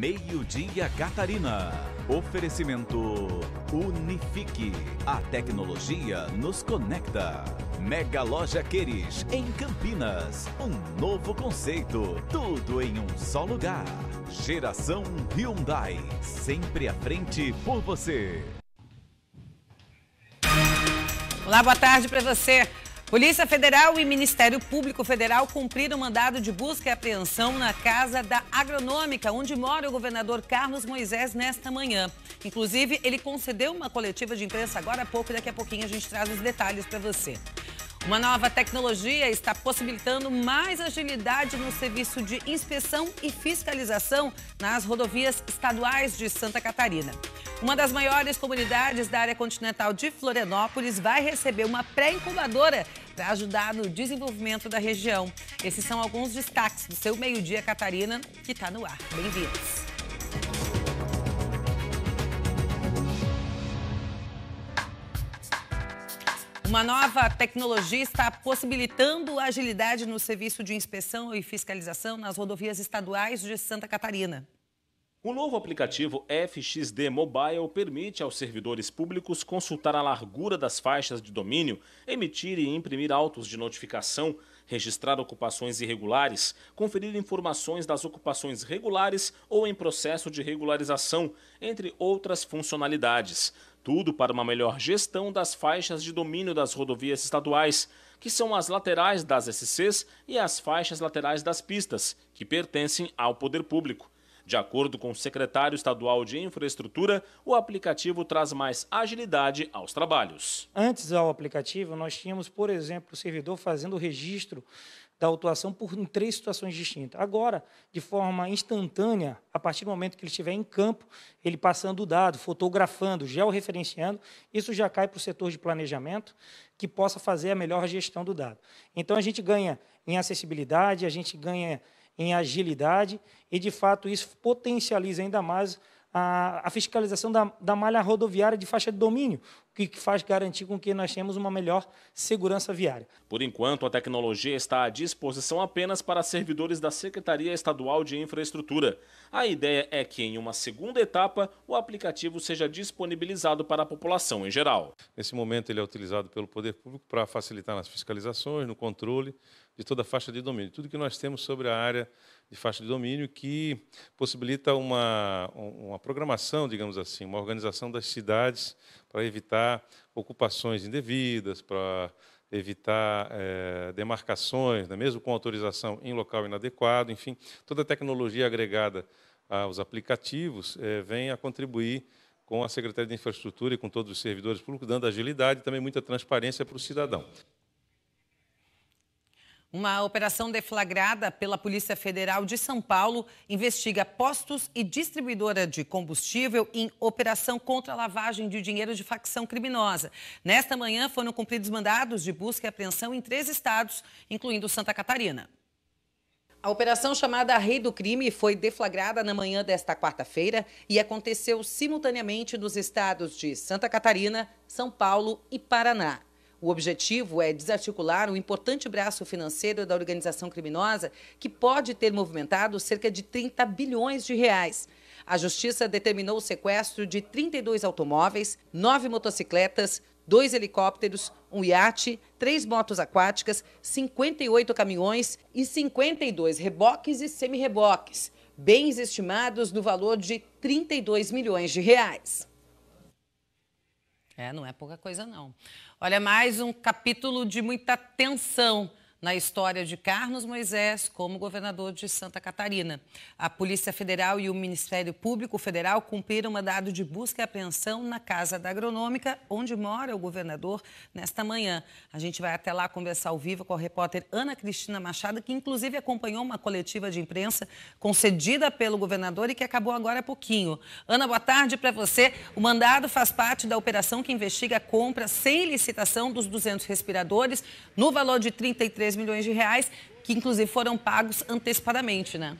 Meio-dia Catarina. Oferecimento Unifique. A tecnologia nos conecta. Mega Loja Queires, em Campinas. Um novo conceito. Tudo em um só lugar. Geração Hyundai. Sempre à frente por você. Olá, boa tarde para você. Polícia Federal e Ministério Público Federal cumpriram o mandado de busca e apreensão na casa da agronômica, onde mora o governador Carlos Moisés nesta manhã. Inclusive, ele concedeu uma coletiva de imprensa agora há pouco e daqui a pouquinho a gente traz os detalhes para você. Uma nova tecnologia está possibilitando mais agilidade no serviço de inspeção e fiscalização nas rodovias estaduais de Santa Catarina. Uma das maiores comunidades da área continental de Florianópolis vai receber uma pré-incubadora para ajudar no desenvolvimento da região. Esses são alguns destaques do seu Meio-Dia Catarina, que está no ar. Bem-vindos. Uma nova tecnologia está possibilitando agilidade no serviço de inspeção e fiscalização nas rodovias estaduais de Santa Catarina. O novo aplicativo FXD Mobile permite aos servidores públicos consultar a largura das faixas de domínio, emitir e imprimir autos de notificação, registrar ocupações irregulares, conferir informações das ocupações regulares ou em processo de regularização, entre outras funcionalidades. Tudo para uma melhor gestão das faixas de domínio das rodovias estaduais, que são as laterais das SCs e as faixas laterais das pistas, que pertencem ao poder público. De acordo com o secretário estadual de Infraestrutura, o aplicativo traz mais agilidade aos trabalhos. Antes ao aplicativo, nós tínhamos, por exemplo, o servidor fazendo o registro da autuação por, em três situações distintas. Agora, de forma instantânea, a partir do momento que ele estiver em campo, ele passando o dado, fotografando, georreferenciando, isso já cai para o setor de planejamento, que possa fazer a melhor gestão do dado. Então, a gente ganha em acessibilidade, a gente ganha em agilidade, e de fato isso potencializa ainda mais a, a fiscalização da, da malha rodoviária de faixa de domínio, o que faz garantir com que nós temos uma melhor segurança viária. Por enquanto, a tecnologia está à disposição apenas para servidores da Secretaria Estadual de Infraestrutura. A ideia é que, em uma segunda etapa, o aplicativo seja disponibilizado para a população em geral. Nesse momento, ele é utilizado pelo poder público para facilitar nas fiscalizações, no controle de toda a faixa de domínio, tudo que nós temos sobre a área de faixa de domínio que possibilita uma, uma programação, digamos assim, uma organização das cidades para evitar ocupações indevidas, para evitar é, demarcações, né, mesmo com autorização em local inadequado, enfim, toda a tecnologia agregada aos aplicativos é, vem a contribuir com a Secretaria de Infraestrutura e com todos os servidores públicos, dando agilidade e também muita transparência para o cidadão. Uma operação deflagrada pela Polícia Federal de São Paulo investiga postos e distribuidora de combustível em operação contra a lavagem de dinheiro de facção criminosa. Nesta manhã foram cumpridos mandados de busca e apreensão em três estados, incluindo Santa Catarina. A operação chamada Rei do Crime foi deflagrada na manhã desta quarta-feira e aconteceu simultaneamente nos estados de Santa Catarina, São Paulo e Paraná. O objetivo é desarticular um importante braço financeiro da organização criminosa que pode ter movimentado cerca de 30 bilhões de reais. A justiça determinou o sequestro de 32 automóveis, nove motocicletas, dois helicópteros, um iate, três motos aquáticas, 58 caminhões e 52 reboques e semi-reboques, bens estimados no valor de 32 milhões de reais. É, não é pouca coisa, não. Olha, mais um capítulo de muita tensão na história de Carlos Moisés como governador de Santa Catarina. A Polícia Federal e o Ministério Público Federal cumpriram mandado de busca e apreensão na Casa da Agronômica, onde mora o governador, nesta manhã. A gente vai até lá conversar ao vivo com a repórter Ana Cristina Machado, que inclusive acompanhou uma coletiva de imprensa concedida pelo governador e que acabou agora há pouquinho. Ana, boa tarde para você. O mandado faz parte da operação que investiga a compra sem licitação dos 200 respiradores no valor de 33 3 milhões de reais, que inclusive foram pagos antecipadamente, né?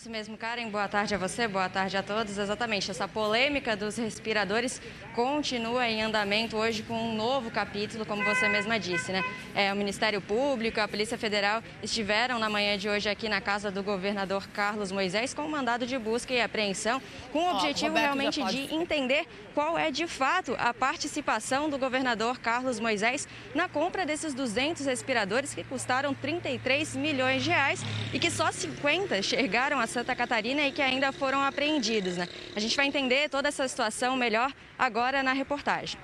Isso mesmo, Karen. Boa tarde a você, boa tarde a todos. Exatamente, essa polêmica dos respiradores continua em andamento hoje com um novo capítulo, como você mesma disse, né? É, o Ministério Público, a Polícia Federal estiveram na manhã de hoje aqui na casa do governador Carlos Moisés com um mandado de busca e apreensão, com o objetivo realmente pode... de entender qual é de fato a participação do governador Carlos Moisés na compra desses 200 respiradores que custaram 33 milhões de reais e que só 50 chegaram a Santa Catarina e que ainda foram apreendidos. Né? A gente vai entender toda essa situação melhor agora na reportagem.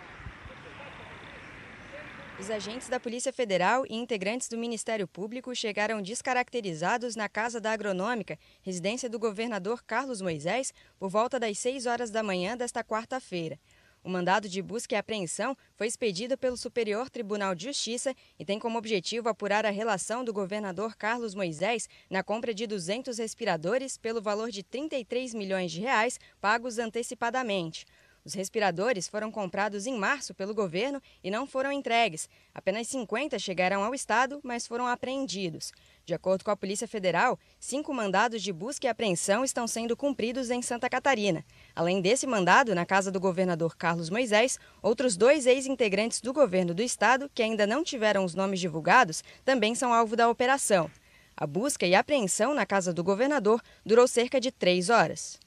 Os agentes da Polícia Federal e integrantes do Ministério Público chegaram descaracterizados na Casa da Agronômica, residência do governador Carlos Moisés, por volta das 6 horas da manhã desta quarta-feira. O mandado de busca e apreensão foi expedido pelo Superior Tribunal de Justiça e tem como objetivo apurar a relação do governador Carlos Moisés na compra de 200 respiradores pelo valor de 33 milhões de reais pagos antecipadamente. Os respiradores foram comprados em março pelo governo e não foram entregues. Apenas 50 chegaram ao estado, mas foram apreendidos. De acordo com a Polícia Federal, cinco mandados de busca e apreensão estão sendo cumpridos em Santa Catarina. Além desse mandado, na casa do governador Carlos Moisés, outros dois ex-integrantes do governo do estado, que ainda não tiveram os nomes divulgados, também são alvo da operação. A busca e apreensão na casa do governador durou cerca de três horas.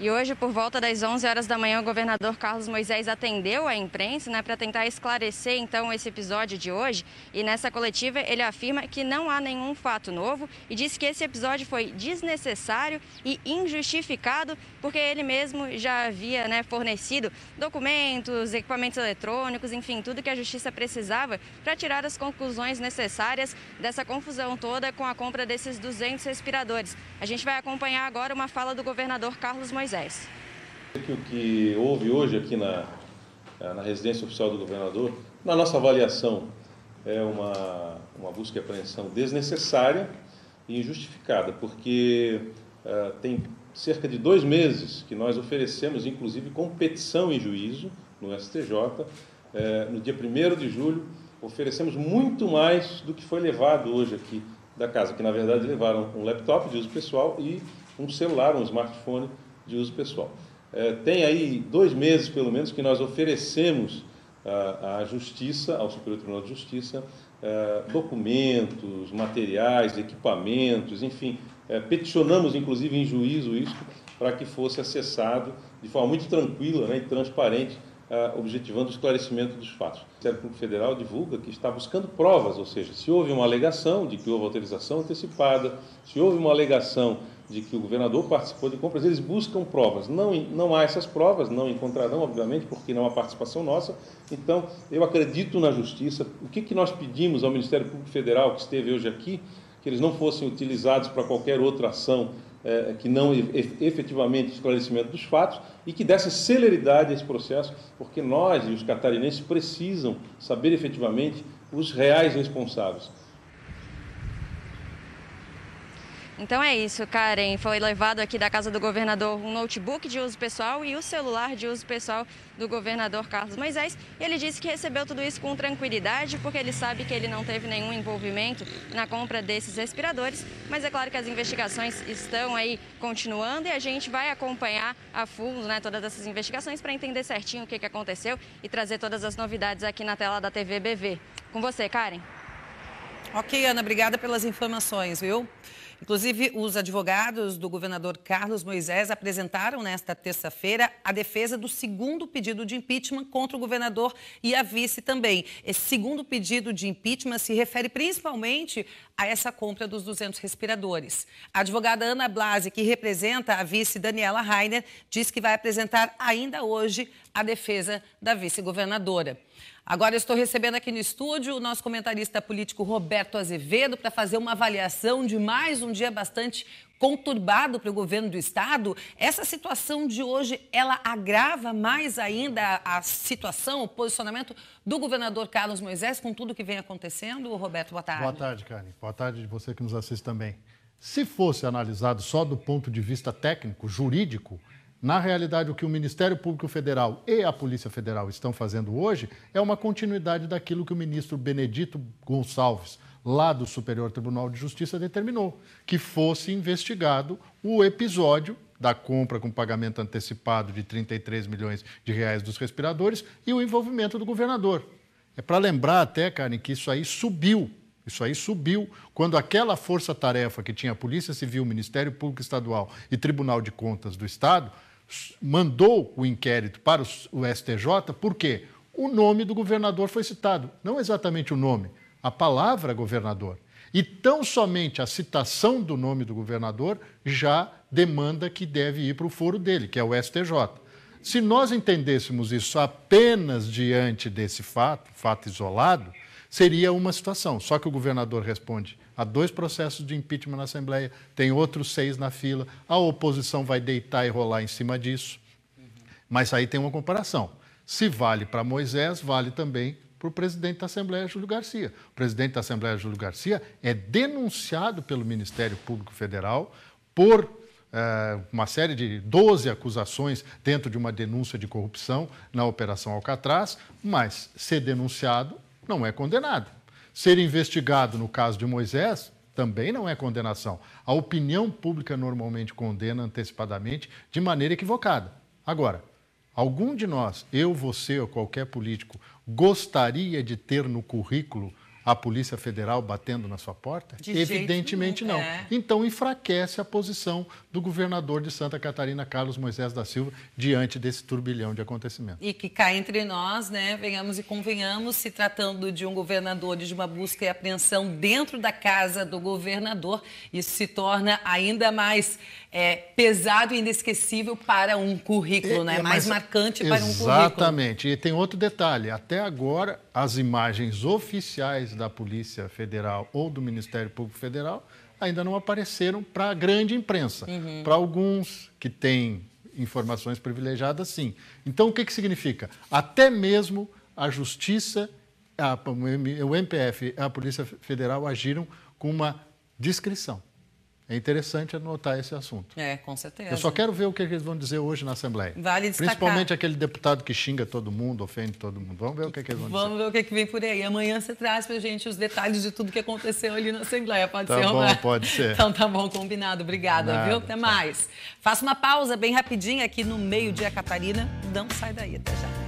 E hoje, por volta das 11 horas da manhã, o governador Carlos Moisés atendeu à imprensa né, para tentar esclarecer então esse episódio de hoje. E nessa coletiva, ele afirma que não há nenhum fato novo e diz que esse episódio foi desnecessário e injustificado, porque ele mesmo já havia né, fornecido documentos, equipamentos eletrônicos, enfim, tudo que a justiça precisava para tirar as conclusões necessárias dessa confusão toda com a compra desses 200 respiradores. A gente vai acompanhar agora uma fala do governador Carlos Moisés. Moisés. O que houve hoje aqui na, na residência oficial do governador, na nossa avaliação, é uma, uma busca e apreensão desnecessária e injustificada, porque uh, tem cerca de dois meses que nós oferecemos, inclusive, competição em juízo no STJ. Uh, é, no dia 1 de julho, oferecemos muito mais do que foi levado hoje aqui da casa, que na verdade levaram um laptop de uso pessoal e um celular, um smartphone de uso pessoal. É, tem aí dois meses, pelo menos, que nós oferecemos ah, à Justiça, ao Superior Tribunal de Justiça, é, documentos, materiais, equipamentos, enfim, é, peticionamos inclusive em juízo isso para que fosse acessado de forma muito tranquila né, e transparente, objetivando o esclarecimento dos fatos. O Ministério Público Federal divulga que está buscando provas, ou seja, se houve uma alegação de que houve autorização antecipada, se houve uma alegação de que o governador participou de compras, eles buscam provas. Não, não há essas provas, não encontrarão, obviamente, porque não há participação nossa. Então, eu acredito na justiça. O que, que nós pedimos ao Ministério Público Federal, que esteve hoje aqui, que eles não fossem utilizados para qualquer outra ação é, que não efetivamente esclarecimento dos fatos e que desse celeridade a esse processo, porque nós e os catarinenses precisam saber efetivamente os reais responsáveis. Então é isso, Karen. Foi levado aqui da casa do governador um notebook de uso pessoal e o celular de uso pessoal do governador Carlos Moisés. E ele disse que recebeu tudo isso com tranquilidade, porque ele sabe que ele não teve nenhum envolvimento na compra desses respiradores. Mas é claro que as investigações estão aí continuando e a gente vai acompanhar a fundo né, todas essas investigações para entender certinho o que, que aconteceu e trazer todas as novidades aqui na tela da TV BV. Com você, Karen. Ok, Ana, obrigada pelas informações, viu? Inclusive, os advogados do governador Carlos Moisés apresentaram nesta terça-feira a defesa do segundo pedido de impeachment contra o governador e a vice também. Esse segundo pedido de impeachment se refere principalmente a essa compra dos 200 respiradores. A advogada Ana Blasi, que representa a vice Daniela Rainer, diz que vai apresentar ainda hoje a defesa da vice-governadora. Agora estou recebendo aqui no estúdio o nosso comentarista político Roberto Azevedo para fazer uma avaliação de mais um dia bastante conturbado para o governo do estado. Essa situação de hoje, ela agrava mais ainda a situação, o posicionamento do governador Carlos Moisés com tudo que vem acontecendo? Roberto, boa tarde. Boa tarde, Karen. Boa tarde de você que nos assiste também. Se fosse analisado só do ponto de vista técnico, jurídico, na realidade, o que o Ministério Público Federal e a Polícia Federal estão fazendo hoje é uma continuidade daquilo que o ministro Benedito Gonçalves, lá do Superior Tribunal de Justiça, determinou: que fosse investigado o episódio da compra com pagamento antecipado de 33 milhões de reais dos respiradores e o envolvimento do governador. É para lembrar até, Karen, que isso aí subiu isso aí subiu quando aquela força-tarefa que tinha a Polícia Civil, Ministério Público Estadual e Tribunal de Contas do Estado mandou o inquérito para o STJ, porque o nome do governador foi citado, não exatamente o nome, a palavra governador. E tão somente a citação do nome do governador já demanda que deve ir para o foro dele, que é o STJ. Se nós entendêssemos isso apenas diante desse fato, fato isolado, seria uma situação. Só que o governador responde Há dois processos de impeachment na Assembleia, tem outros seis na fila. A oposição vai deitar e rolar em cima disso. Mas aí tem uma comparação. Se vale para Moisés, vale também para o presidente da Assembleia, Júlio Garcia. O presidente da Assembleia, Júlio Garcia, é denunciado pelo Ministério Público Federal por eh, uma série de 12 acusações dentro de uma denúncia de corrupção na Operação Alcatraz, mas ser denunciado não é condenado. Ser investigado no caso de Moisés também não é condenação. A opinião pública normalmente condena antecipadamente de maneira equivocada. Agora, algum de nós, eu, você ou qualquer político, gostaria de ter no currículo a Polícia Federal batendo na sua porta? De Evidentemente não. É. Então enfraquece a posição do governador de Santa Catarina, Carlos Moisés da Silva, diante desse turbilhão de acontecimentos. E que cai entre nós, né, venhamos e convenhamos, se tratando de um governador de uma busca e apreensão dentro da casa do governador, isso se torna ainda mais é, pesado e inesquecível para um currículo, é, né? É mais, mais marcante para um currículo. Exatamente. E tem outro detalhe, até agora as imagens oficiais da Polícia Federal ou do Ministério Público Federal ainda não apareceram para a grande imprensa. Uhum. Para alguns que têm informações privilegiadas, sim. Então, o que, que significa? Até mesmo a Justiça, a, o MPF, a Polícia Federal agiram com uma discrição. É interessante anotar esse assunto. É, com certeza. Eu só quero ver o que eles vão dizer hoje na Assembleia. Vale destacar. Principalmente aquele deputado que xinga todo mundo, ofende todo mundo. Vamos ver o que, é que eles vão Vamos dizer. Vamos ver o é que, vem por aí. Amanhã você traz para a gente os detalhes de tudo que aconteceu ali na Assembleia. Pode tá ser, Tá bom, pode ser. Então tá bom, combinado. Obrigada, Nada, viu? Até tá. mais. Faça uma pausa bem rapidinha aqui no meio-dia, Catarina. Não sai daí, até já.